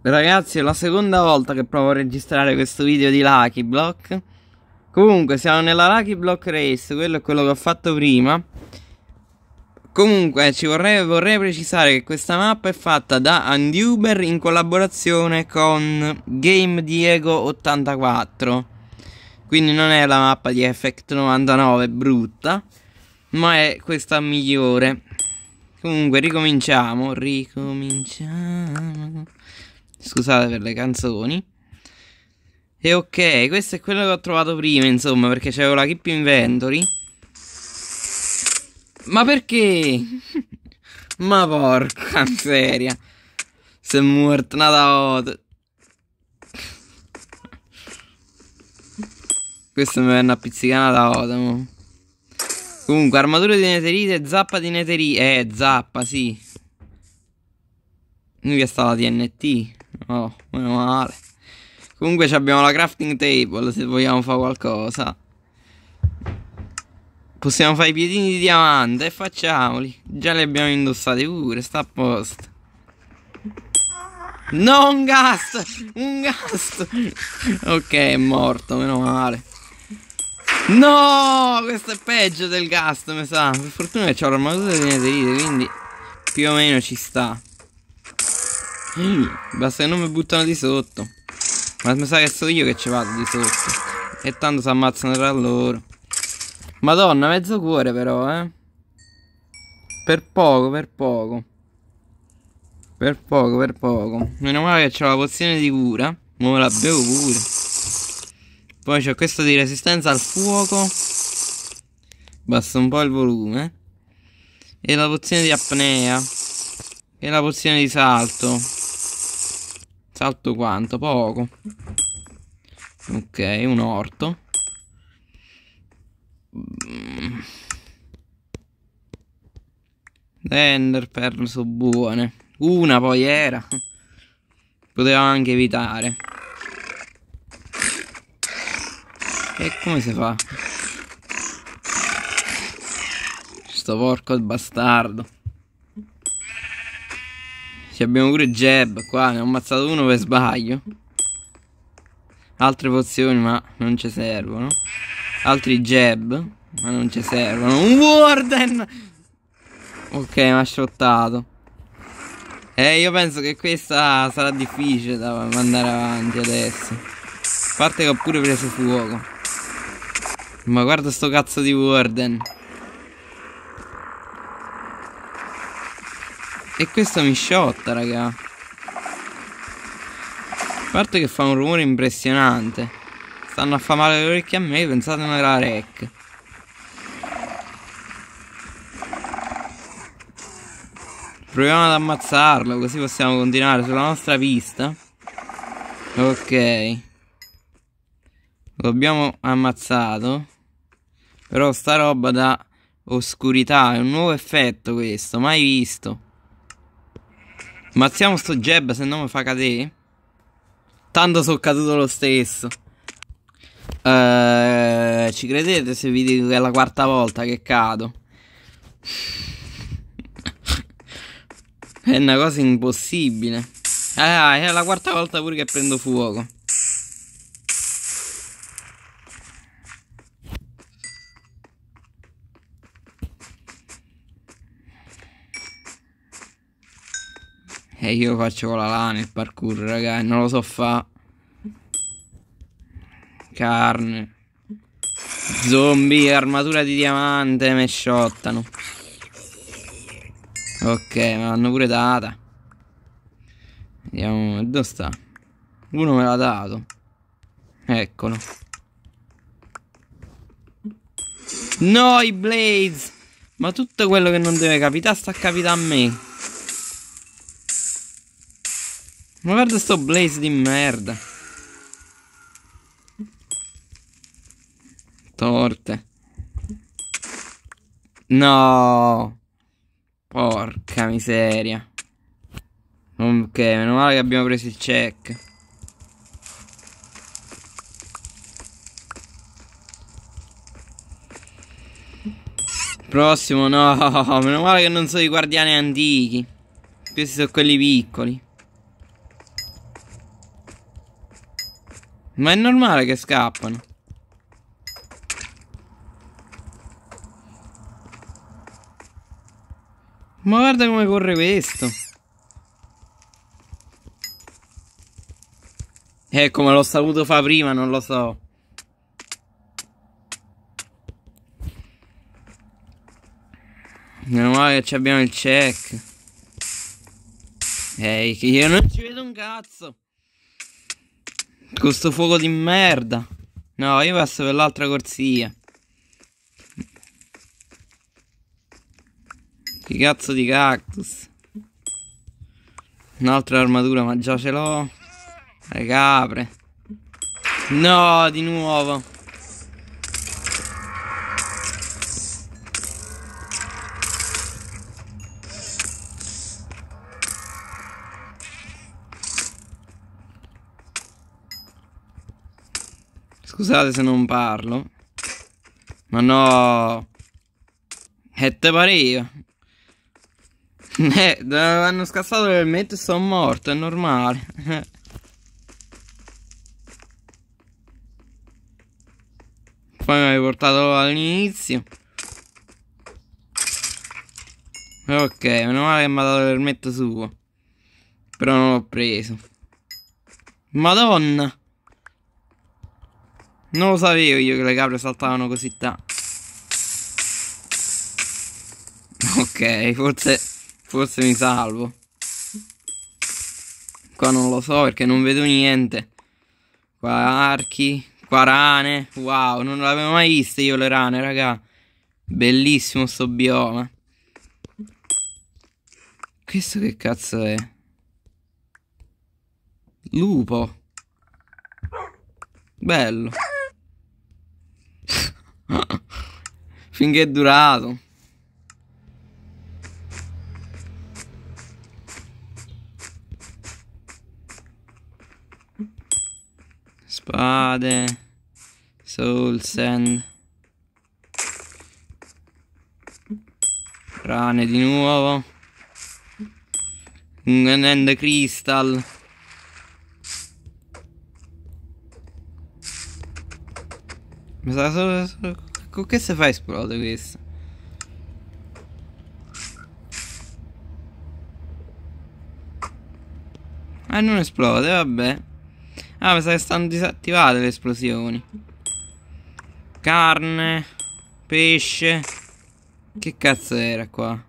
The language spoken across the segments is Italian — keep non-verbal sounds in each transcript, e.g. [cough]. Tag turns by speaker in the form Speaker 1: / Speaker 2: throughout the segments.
Speaker 1: Ragazzi, è la seconda volta che provo a registrare questo video di Lucky Block. Comunque, siamo nella Lucky Block Race, quello è quello che ho fatto prima. Comunque, vorrei, vorrei, precisare che questa mappa è fatta da Anduber in collaborazione con Game Diego 84. Quindi non è la mappa di Effect 99 brutta, ma è questa migliore. Comunque, ricominciamo, ricominciamo. Scusate per le canzoni. E ok, questo è quello che ho trovato prima, insomma, perché c'avevo la Keep Inventory. Ma perché? [laughs] Ma porca miseria. Se muerto una da Questo mi venne a pizzicare da Otamo. Comunque, armatura di neterite e zappa di neterite. Eh, zappa, sì. Mica sta la TNT. Oh, meno male. Comunque abbiamo la crafting table se vogliamo fare qualcosa. Possiamo fare i piedini di diamante e facciamoli. Già li abbiamo indossati pure, sta a posto. No, un gas! Un gas! ok, è morto, meno male. No, questo è peggio del gas, mi sa. Per fortuna che ho l'armatura di neterite, quindi più o meno ci sta. Basta mm, che non mi buttano di sotto. Ma mi sa che sono io che ci vado di sotto. E tanto si ammazzano tra loro. Madonna, mezzo cuore però, eh. Per poco, per poco. Per poco, per poco. Meno male che c'ho la pozione di cura. Ma me la bevo pure. Poi c'è questo di resistenza al fuoco. Basta un po' il volume. E la pozione di apnea. E la pozione di salto. Salto quanto? Poco. Ok, un orto. Enderpearl sono buone. Una poi era. Poteva anche evitare. E come si fa? Sto porco bastardo. Ci abbiamo pure Jeb qua, ne ho ammazzato uno per sbaglio. Altre pozioni ma non ci servono. Altri Jeb, ma non ci servono. Un Warden! Ok, mi ha shottato. Eh, io penso che questa sarà difficile da mandare avanti adesso. A parte che ho pure preso fuoco. Ma guarda sto cazzo di Warden. E questo mi sciotta, raga. A parte che fa un rumore impressionante. Stanno a fare male le orecchie a me, pensate non nella rec. Proviamo ad ammazzarlo, così possiamo continuare sulla nostra pista. Ok. Lo abbiamo ammazzato. Però sta roba da oscurità, è un nuovo effetto questo, mai visto. Ma siamo sto jab se no mi fa cadere? Tanto sono caduto lo stesso. Uh, ci credete se vi dico che è la quarta volta che cado? è una cosa impossibile. Ah, è la quarta volta pure che prendo fuoco. E io faccio la lana il parkour, raga, e non lo so fa. Carne. Zombie, armatura di diamante, me sciottano. Ok, me l'hanno pure data. Vediamo, dove sta? Uno me l'ha dato. Eccolo. No, i Blaze! Ma tutto quello che non deve capitare sta a capitare a me. Ma guarda sto blaze di merda. Torte. No. Porca miseria. Ok, meno male che abbiamo preso il check. Prossimo no, [laughs] meno male che non sono i guardiani antichi. Questi sono quelli piccoli. Ma è normale che scappano. Ma guarda come corre questo. Ecco come l'ho saputo fa prima, non lo so. Meno male che abbiamo il check. Ehi, hey, che io non ci vedo un cazzo. Questo fuoco di merda. No, io passo per l'altra corsia. Che cazzo di cactus. Un'altra armatura, ma già ce l'ho. Le capre. No, di nuovo. Scusate se non parlo. Ma no. E eh, te pare io. Eh, hanno scassato le elmette e sono morto, è normale. Poi mi hai portato all'inizio. Ok, meno male che mi ha dato l'elmetto suo. Però non l'ho preso. Madonna! Non lo sapevo io che le capre saltavano così tanto. Ok, forse, forse mi salvo. Qua non lo so perché non vedo niente. Qua archi, qua rane. Wow, non l'avevo mai viste io le rane, raga. Bellissimo sto bioma. Questo che cazzo è? Lupo. Bello. [laughs] Finché è durato. Spade. Soul Sand. Rane di nuovo. Un End Crystal. Ma con che si fa esplodere questo? Ah, non esplode, vabbè. Ah, mi stanno disattivate le esplosioni. Carne, pesce. Che cazzo era qua?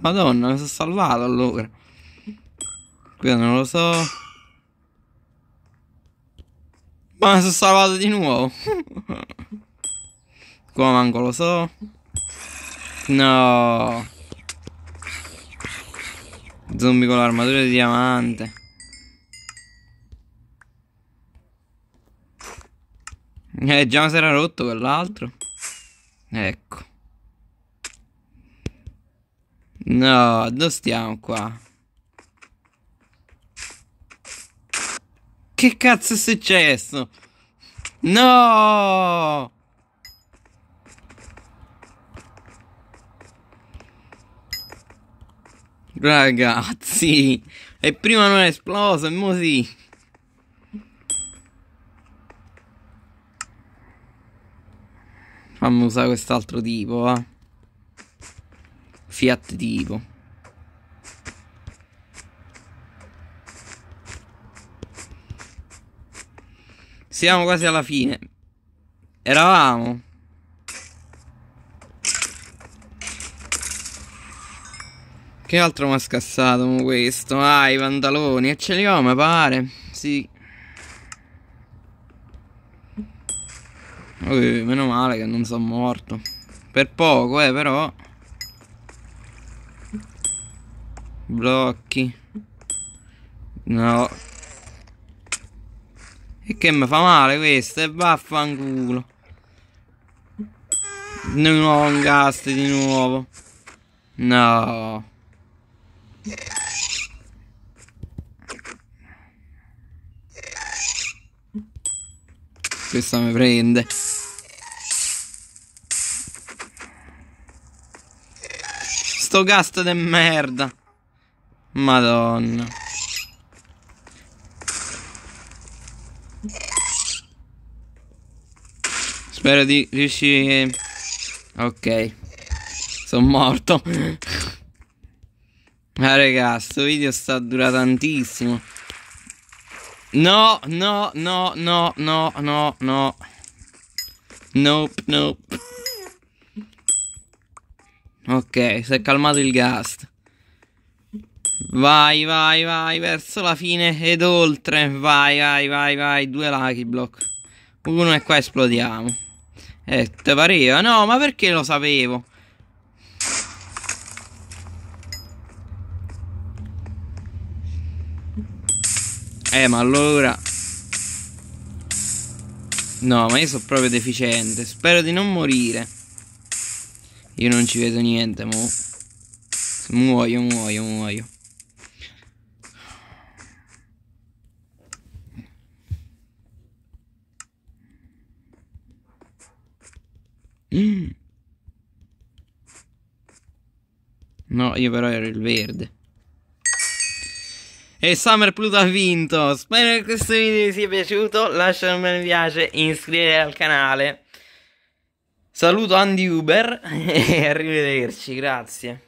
Speaker 1: Madonna, mi sono salvato allora. Qui non lo so. Ma sono salvato di nuovo. Qua manco lo so. No. Zombie con l'armatura di diamante. Eh, già si era rotto quell'altro. Ecco. No, dove stiamo qua? Che cazzo è successo? No! Ragazzi, e prima non è esploso, e mo sì. Fammi usare quest'altro tipo, va. Eh. Fiat tipo. Siamo quasi alla fine. Eravamo. Che altro mi ha scassato questo? Ah, i pantaloni. E ce li ho, mi pare. Sì. Ui, meno male che non sono morto. Per poco, eh, però. Blocchi. No, e che mi fa male questo? E vaffanculo. Di nuovo un cast di nuovo. No. Questa mi prende. Sto gas de merda. Madonna. Spero di riuscire... Ok. Sono morto. Ma ah, raga, sto video sta durando tantissimo. No, no, no, no, no, no, no. Nope, nope. Ok, si è calmato il gas. Vai, vai, vai, verso la fine ed oltre. Vai, vai, vai, vai. Due lucky block. Uno e qua esplodiamo. Eh, te pareva? No, ma perché lo sapevo? Eh, ma allora... No, ma io sono proprio deficiente. Spero di non morire. Io non ci vedo niente, mo. Muoio, muoio, muoio. No, io però ero il verde. E Summer Plus ha vinto. Spero che questo video vi sia piaciuto. Lasciate un bel mi piace e iscrivetevi al canale. Saluto Andy Uber [laughs] e arrivederci, grazie.